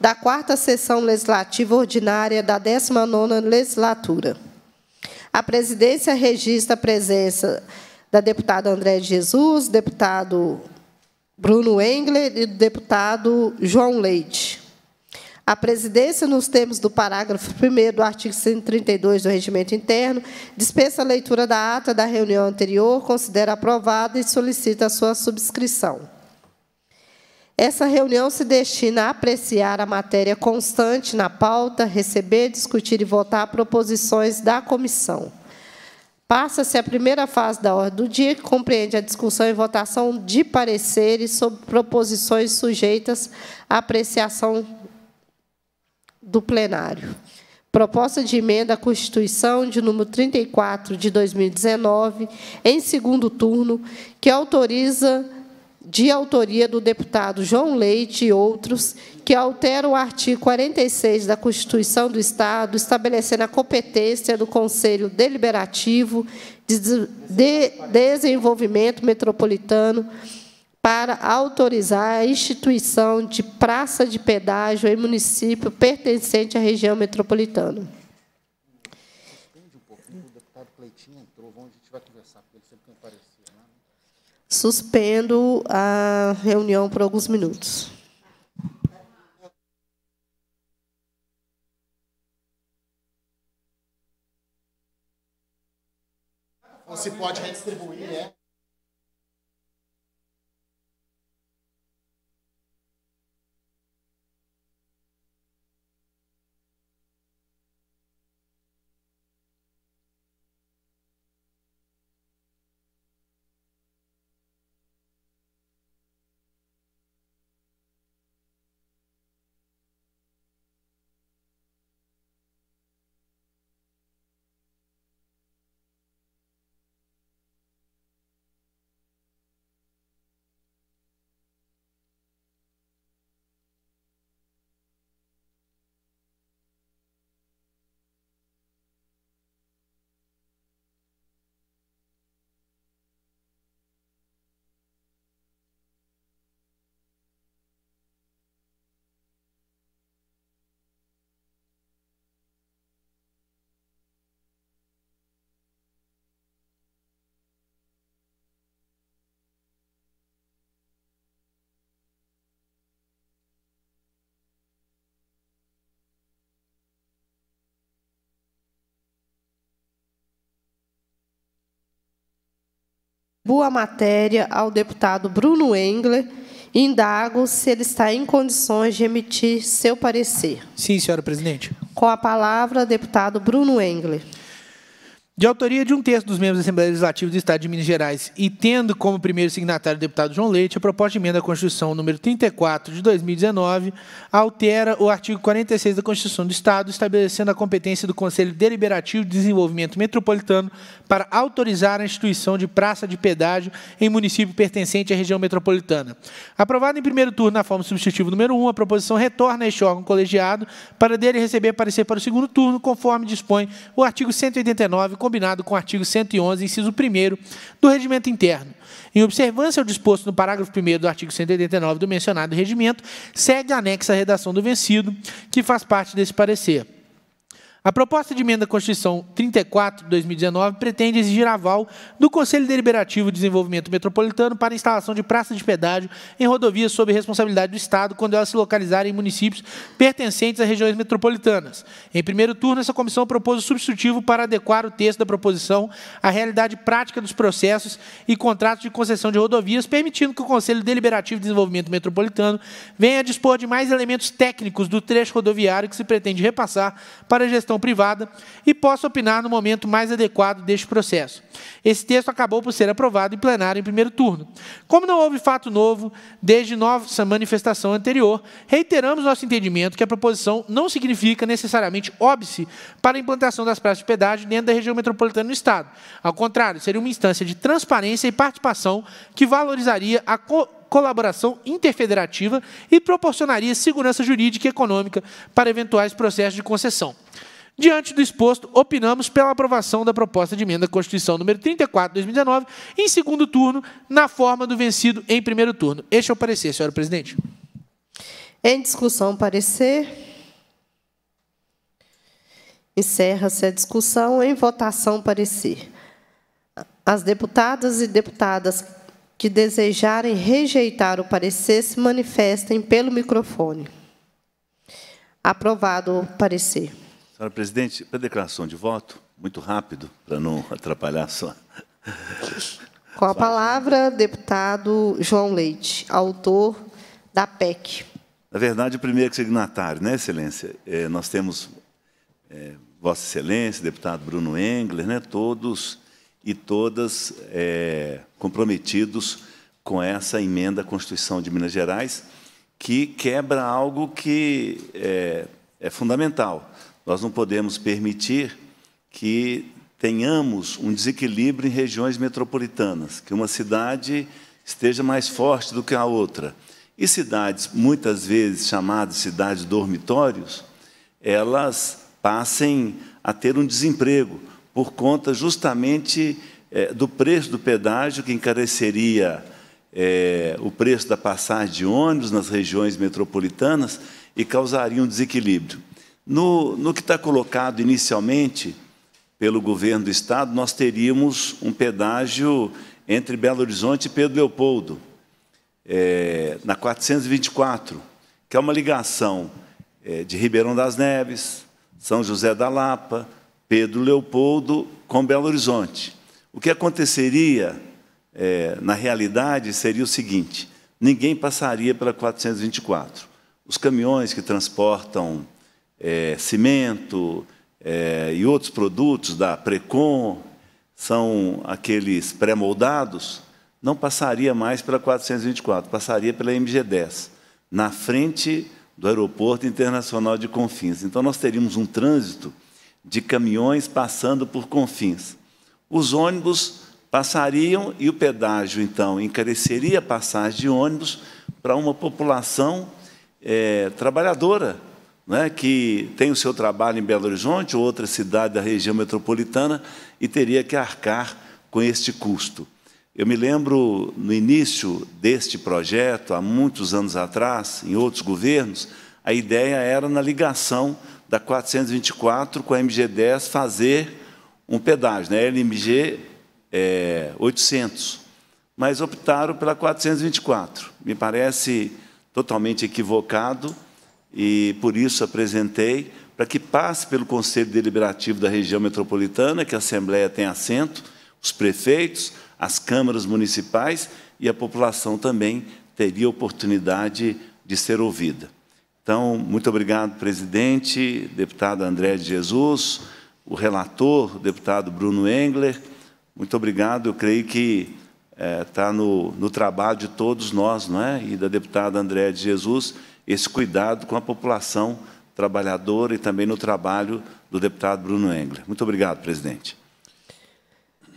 da quarta sessão legislativa ordinária da 19ª legislatura. A presidência registra a presença da deputada André Jesus, deputado Bruno Engler e do deputado João Leite. A presidência, nos termos do parágrafo 1 do artigo 132 do Regimento Interno, dispensa a leitura da ata da reunião anterior, considera aprovada e solicita a sua subscrição. Essa reunião se destina a apreciar a matéria constante na pauta, receber, discutir e votar proposições da comissão. Passa-se a primeira fase da ordem do dia, que compreende a discussão e votação de pareceres sobre proposições sujeitas à apreciação do plenário. Proposta de emenda à Constituição de número 34 de 2019, em segundo turno, que autoriza de autoria do deputado João Leite e outros, que altera o artigo 46 da Constituição do Estado, estabelecendo a competência do Conselho Deliberativo de, Desenvolvimento Metropolitano para autorizar a instituição de praça de pedágio em município pertencente à região metropolitana. Entende um pouquinho, o deputado Cleitinho entrou, a gente vai conversar com ele, Suspendo a reunião por alguns minutos. Você pode redistribuir, né? distribuo a matéria ao deputado Bruno Engler e indago se ele está em condições de emitir seu parecer. Sim, senhora presidente. Com a palavra, deputado Bruno Engler de autoria de um texto dos membros da Assembleia Legislativa do Estado de Minas Gerais e tendo como primeiro signatário o deputado João Leite, a proposta de emenda à Constituição número 34 de 2019 altera o artigo 46 da Constituição do Estado, estabelecendo a competência do Conselho Deliberativo de Desenvolvimento Metropolitano para autorizar a instituição de praça de pedágio em município pertencente à região metropolitana. Aprovada em primeiro turno na forma substitutiva número 1, a proposição retorna a este órgão colegiado para dele receber parecer para o segundo turno, conforme dispõe o artigo 189, combinado com o artigo 111, inciso 1 do Regimento Interno. Em observância ao disposto no parágrafo 1 do artigo 189 do mencionado regimento, segue anexa a redação do vencido, que faz parte desse parecer. A proposta de emenda à Constituição 34 de 2019 pretende exigir aval do Conselho Deliberativo de Desenvolvimento Metropolitano para a instalação de praças de pedágio em rodovias sob responsabilidade do Estado quando elas se localizarem em municípios pertencentes a regiões metropolitanas. Em primeiro turno, essa comissão propôs o substitutivo para adequar o texto da proposição à realidade prática dos processos e contratos de concessão de rodovias, permitindo que o Conselho Deliberativo de Desenvolvimento Metropolitano venha a dispor de mais elementos técnicos do trecho rodoviário que se pretende repassar para a gestão gestão privada e possa opinar no momento mais adequado deste processo. Esse texto acabou por ser aprovado em plenário em primeiro turno. Como não houve fato novo desde nossa manifestação anterior, reiteramos nosso entendimento que a proposição não significa necessariamente óbice para a implantação das praças de pedágio dentro da região metropolitana do Estado. Ao contrário, seria uma instância de transparência e participação que valorizaria a co colaboração interfederativa e proporcionaria segurança jurídica e econômica para eventuais processos de concessão. Diante do exposto, opinamos pela aprovação da proposta de emenda à Constituição número 34, 2019, em segundo turno, na forma do vencido em primeiro turno. Este é o parecer, senhora presidente. Em discussão, parecer. Encerra-se a discussão. Em votação, parecer. As deputadas e deputadas que desejarem rejeitar o parecer se manifestem pelo microfone. Aprovado o parecer. Senhora presidente, para declaração de voto, muito rápido, para não atrapalhar só. Com a palavra, deputado João Leite, autor da PEC. Na verdade, o primeiro signatário, né, Excelência? É, nós temos é, Vossa Excelência, deputado Bruno Engler, né, todos e todas é, comprometidos com essa emenda à Constituição de Minas Gerais, que quebra algo que é, é fundamental. Nós não podemos permitir que tenhamos um desequilíbrio em regiões metropolitanas, que uma cidade esteja mais forte do que a outra. E cidades, muitas vezes chamadas cidades dormitórios, elas passem a ter um desemprego por conta justamente é, do preço do pedágio, que encareceria é, o preço da passagem de ônibus nas regiões metropolitanas e causaria um desequilíbrio. No, no que está colocado inicialmente pelo governo do Estado, nós teríamos um pedágio entre Belo Horizonte e Pedro Leopoldo, é, na 424, que é uma ligação é, de Ribeirão das Neves, São José da Lapa, Pedro Leopoldo com Belo Horizonte. O que aconteceria, é, na realidade, seria o seguinte: ninguém passaria pela 424. Os caminhões que transportam é, cimento é, e outros produtos da Precon, são aqueles pré-moldados, não passaria mais pela 424, passaria pela MG10, na frente do Aeroporto Internacional de Confins. Então, nós teríamos um trânsito de caminhões passando por Confins. Os ônibus passariam e o pedágio, então, encareceria a passagem de ônibus para uma população é, trabalhadora, né, que tem o seu trabalho em Belo Horizonte ou outra cidade da região metropolitana e teria que arcar com este custo. Eu me lembro, no início deste projeto, há muitos anos atrás, em outros governos, a ideia era, na ligação da 424 com a MG10, fazer um pedágio, né? LMG é, 800. Mas optaram pela 424. Me parece totalmente equivocado e por isso apresentei para que passe pelo Conselho Deliberativo da região metropolitana, que a Assembleia tem assento, os prefeitos, as câmaras municipais e a população também teria oportunidade de ser ouvida. Então, muito obrigado, presidente, deputado André de Jesus, o relator, o deputado Bruno Engler. Muito obrigado, eu creio que está eh, é, no, no trabalho de todos nós, não é? e da deputada André de Jesus, esse cuidado com a população trabalhadora e também no trabalho do deputado Bruno Engler. Muito obrigado, presidente.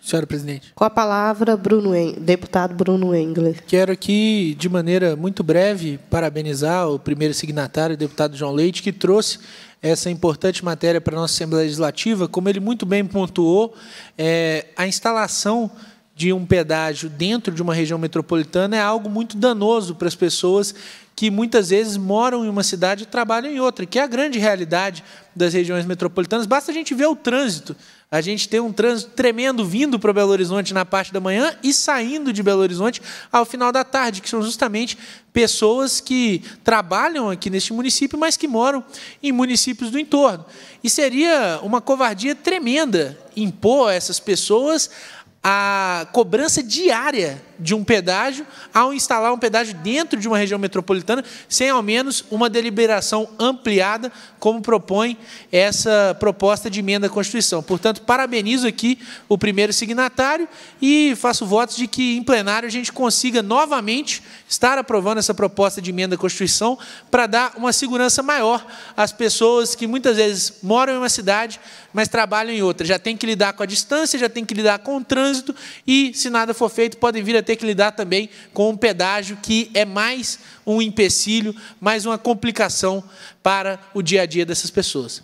Senhora presidente. Com a palavra, Bruno en... deputado Bruno Engler. Quero aqui, de maneira muito breve, parabenizar o primeiro signatário, o deputado João Leite, que trouxe essa importante matéria para a nossa Assembleia Legislativa. Como ele muito bem pontuou, é, a instalação de um pedágio dentro de uma região metropolitana é algo muito danoso para as pessoas que muitas vezes moram em uma cidade e trabalham em outra, que é a grande realidade das regiões metropolitanas. Basta a gente ver o trânsito. A gente tem um trânsito tremendo vindo para Belo Horizonte na parte da manhã e saindo de Belo Horizonte ao final da tarde, que são justamente pessoas que trabalham aqui neste município, mas que moram em municípios do entorno. E seria uma covardia tremenda impor a essas pessoas a cobrança diária de um pedágio ao instalar um pedágio dentro de uma região metropolitana, sem ao menos uma deliberação ampliada, como propõe essa proposta de emenda à Constituição. Portanto, parabenizo aqui o primeiro signatário e faço votos de que, em plenário, a gente consiga novamente estar aprovando essa proposta de emenda à Constituição para dar uma segurança maior às pessoas que muitas vezes moram em uma cidade, mas trabalham em outra. Já tem que lidar com a distância, já tem que lidar com o trânsito trânsito e, se nada for feito, podem vir a ter que lidar também com um pedágio que é mais um empecilho, mais uma complicação para o dia a dia dessas pessoas.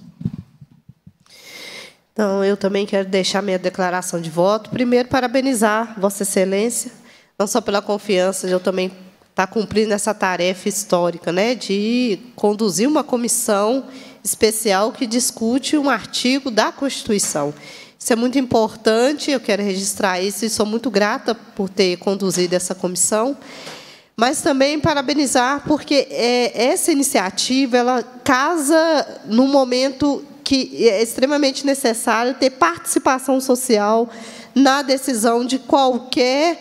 Então, eu também quero deixar minha declaração de voto. Primeiro, parabenizar Vossa Excelência, não só pela confiança, eu também estar tá cumprindo essa tarefa histórica, né, de conduzir uma comissão especial que discute um artigo da Constituição. Isso é muito importante, eu quero registrar isso e sou muito grata por ter conduzido essa comissão. Mas também parabenizar, porque é, essa iniciativa ela casa no momento que é extremamente necessário ter participação social na decisão de qualquer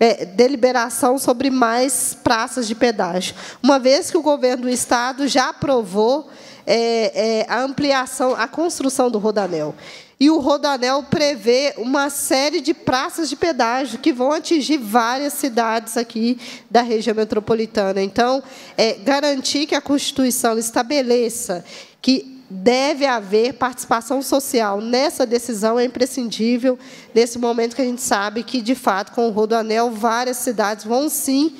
é, deliberação sobre mais praças de pedágio, uma vez que o governo do Estado já aprovou é, é, a ampliação, a construção do Rodanel. E o Rodanel prevê uma série de praças de pedágio que vão atingir várias cidades aqui da região metropolitana. Então, é, garantir que a Constituição estabeleça que deve haver participação social nessa decisão é imprescindível nesse momento que a gente sabe que de fato com o Rodoanel várias cidades vão sim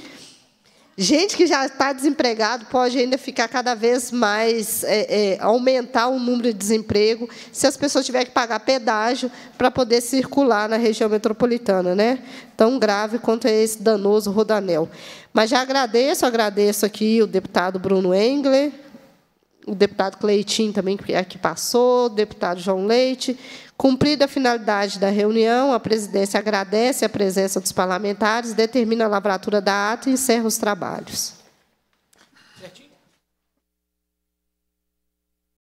Gente que já está desempregado pode ainda ficar cada vez mais, é, é, aumentar o número de desemprego, se as pessoas tiverem que pagar pedágio para poder circular na região metropolitana, né? Tão grave quanto é esse danoso rodanel. Mas já agradeço, agradeço aqui o deputado Bruno Engler, o deputado Cleitinho também, que aqui é passou, o deputado João Leite. Cumprida a finalidade da reunião, a presidência agradece a presença dos parlamentares, determina a lavratura da ata e encerra os trabalhos.